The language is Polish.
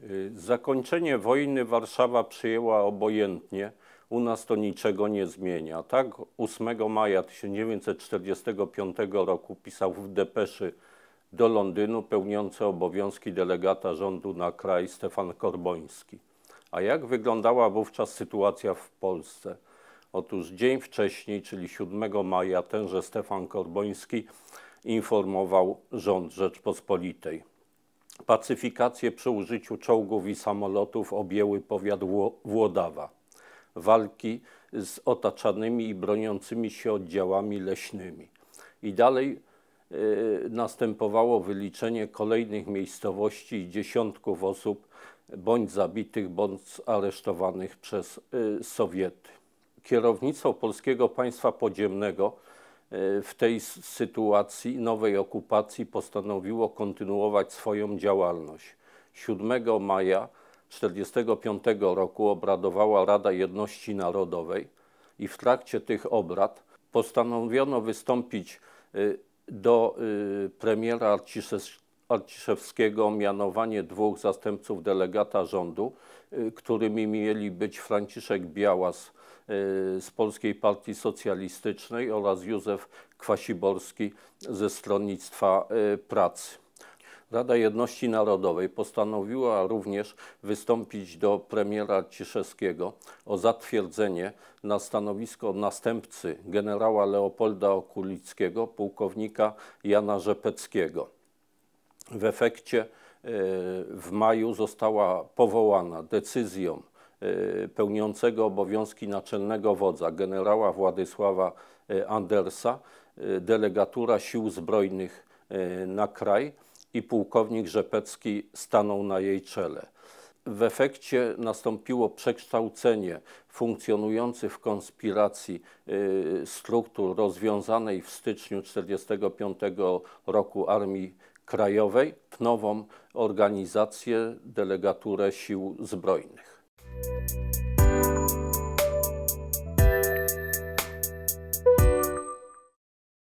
Y, zakończenie wojny Warszawa przyjęła obojętnie. U nas to niczego nie zmienia. Tak 8 maja 1945 roku pisał w depeszy do Londynu pełniący obowiązki delegata rządu na kraj Stefan Korboński. A jak wyglądała wówczas sytuacja w Polsce? Otóż dzień wcześniej, czyli 7 maja, tenże Stefan Korboński informował rząd Rzeczpospolitej. Pacyfikacje przy użyciu czołgów i samolotów objęły powiat Włodawa. Walki z otaczanymi i broniącymi się oddziałami leśnymi. I dalej e, następowało wyliczenie kolejnych miejscowości i dziesiątków osób bądź zabitych, bądź aresztowanych przez e, Sowiety. Kierownicą Polskiego Państwa Podziemnego Y, w tej sytuacji nowej okupacji postanowiło kontynuować swoją działalność. 7 maja 1945 roku obradowała Rada Jedności Narodowej i w trakcie tych obrad postanowiono wystąpić y, do y, premiera Arciszewskiego Arciszewskiego mianowanie dwóch zastępców delegata rządu, y, którymi mieli być Franciszek Białas y, z Polskiej Partii Socjalistycznej oraz Józef Kwasiborski ze Stronnictwa y, Pracy. Rada Jedności Narodowej postanowiła również wystąpić do premiera Ciszewskiego o zatwierdzenie na stanowisko następcy generała Leopolda Okulickiego, pułkownika Jana Rzepeckiego. W efekcie e, w maju została powołana decyzją e, pełniącego obowiązki naczelnego wodza generała Władysława e, Andersa delegatura sił zbrojnych na kraj i pułkownik Rzepecki stanął na jej czele. W efekcie nastąpiło przekształcenie funkcjonujących w konspiracji y, struktur rozwiązanej w styczniu 1945 roku Armii Krajowej w nową organizację Delegaturę Sił Zbrojnych.